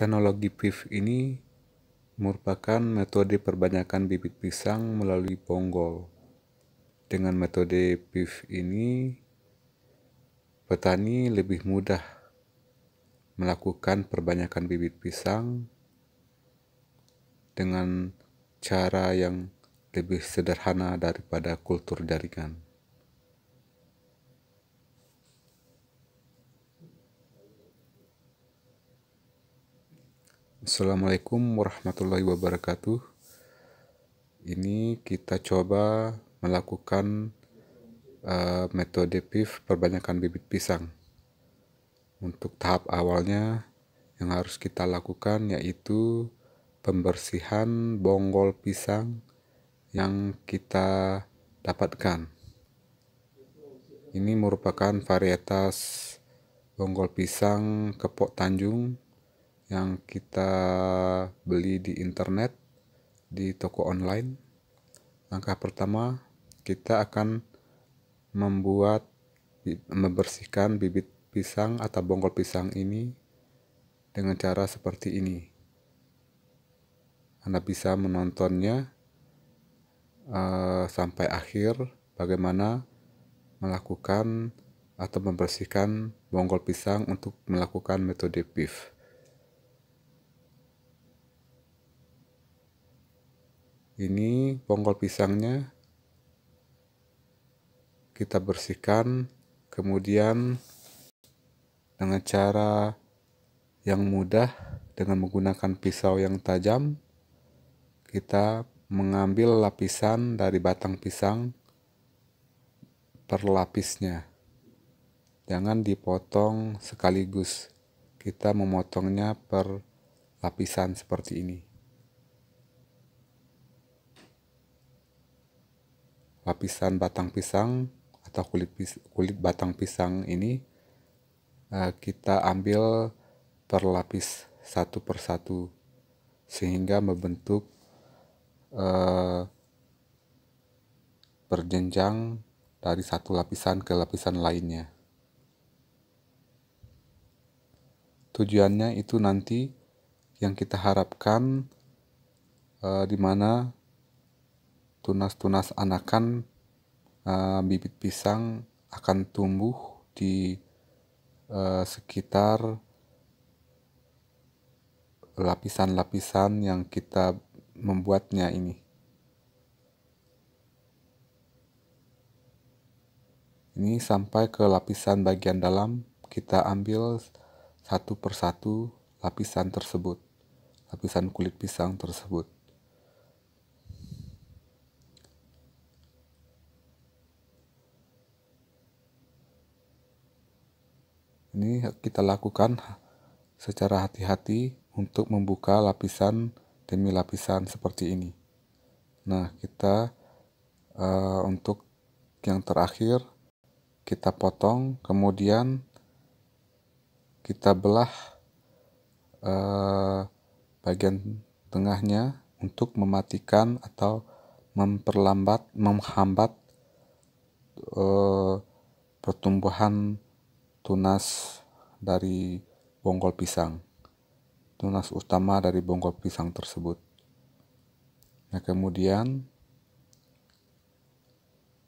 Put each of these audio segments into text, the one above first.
Teknologi PIF ini merupakan metode perbanyakan bibit pisang melalui bonggol. Dengan metode PIF ini, petani lebih mudah melakukan perbanyakan bibit pisang dengan cara yang lebih sederhana daripada kultur jaringan. Assalamualaikum warahmatullahi wabarakatuh. Ini kita coba melakukan uh, metode PIV perbanyakan bibit pisang. Untuk tahap awalnya yang harus kita lakukan yaitu pembersihan bonggol pisang yang kita dapatkan. Ini merupakan varietas bonggol pisang kepok Tanjung yang kita beli di internet di toko online langkah pertama kita akan membuat membersihkan bibit pisang atau bongkol pisang ini dengan cara seperti ini Anda bisa menontonnya uh, sampai akhir bagaimana melakukan atau membersihkan bonggol pisang untuk melakukan metode piv. ini bonggol pisangnya kita bersihkan kemudian dengan cara yang mudah dengan menggunakan pisau yang tajam kita mengambil lapisan dari batang pisang per lapisnya jangan dipotong sekaligus kita memotongnya per lapisan seperti ini lapisan batang pisang atau kulit pis kulit batang pisang ini uh, kita ambil per lapis satu persatu sehingga membentuk uh, berjenjang dari satu lapisan ke lapisan lainnya. Tujuannya itu nanti yang kita harapkan uh, di mana tunas-tunas anakan uh, bibit pisang akan tumbuh di uh, sekitar lapisan-lapisan yang kita membuatnya ini. Ini sampai ke lapisan bagian dalam, kita ambil satu persatu lapisan tersebut, lapisan kulit pisang tersebut. ini kita lakukan secara hati-hati untuk membuka lapisan demi lapisan seperti ini nah kita uh, untuk yang terakhir kita potong kemudian kita belah uh, bagian tengahnya untuk mematikan atau memperlambat, menghambat uh, pertumbuhan tunas dari bonggol pisang. Tunas utama dari bonggol pisang tersebut. Nah, kemudian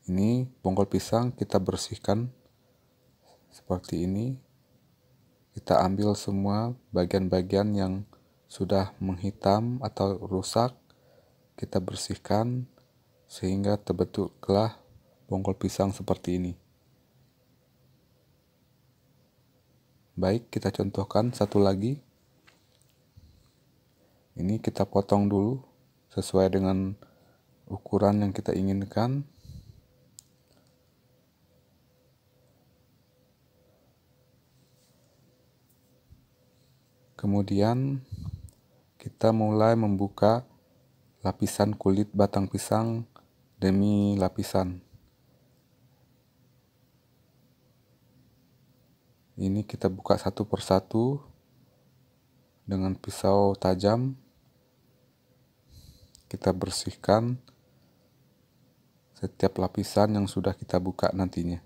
ini bonggol pisang kita bersihkan seperti ini. Kita ambil semua bagian-bagian yang sudah menghitam atau rusak, kita bersihkan sehingga terbentuklah bonggol pisang seperti ini. Baik, kita contohkan satu lagi. Ini kita potong dulu sesuai dengan ukuran yang kita inginkan. Kemudian kita mulai membuka lapisan kulit batang pisang demi lapisan. ini kita buka satu persatu dengan pisau tajam kita bersihkan setiap lapisan yang sudah kita buka nantinya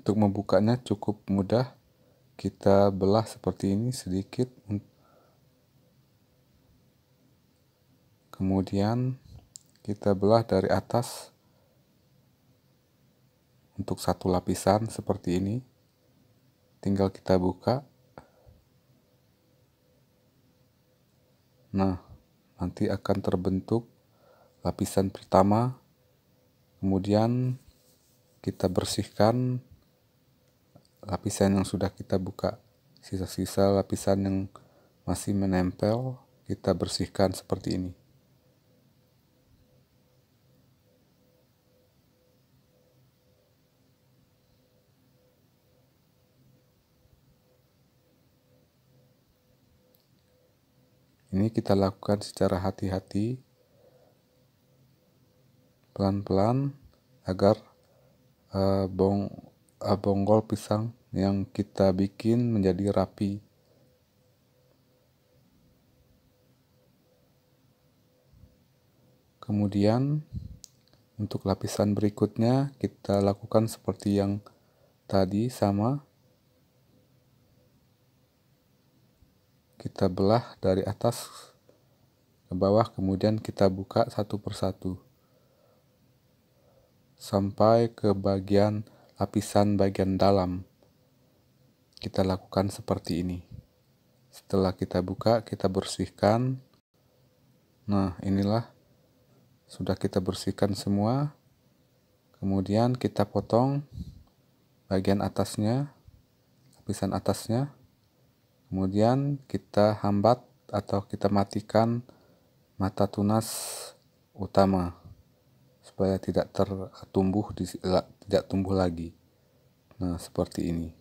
Untuk membukanya cukup mudah. Kita belah seperti ini sedikit. Kemudian kita belah dari atas untuk satu lapisan seperti ini. Tinggal kita buka. Nah, nanti akan terbentuk lapisan pertama. Kemudian kita bersihkan lapisan yang sudah kita buka. Sisa-sisa lapisan yang masih menempel kita bersihkan seperti ini. Ini kita lakukan secara hati-hati, pelan-pelan, agar uh, bong Eh, bonggol pisang yang kita bikin menjadi rapi. Kemudian untuk lapisan berikutnya kita lakukan seperti yang tadi sama. Kita belah dari atas ke bawah kemudian kita buka satu persatu sampai ke bagian lapisan bagian dalam. Kita lakukan seperti ini. Setelah kita buka, kita bersihkan. Nah, inilah sudah kita bersihkan semua. Kemudian kita potong bagian atasnya, lapisan atasnya. Kemudian kita hambat atau kita matikan mata tunas utama supaya tidak tertumbuh di tidak tumbuh lagi. Nah, seperti ini.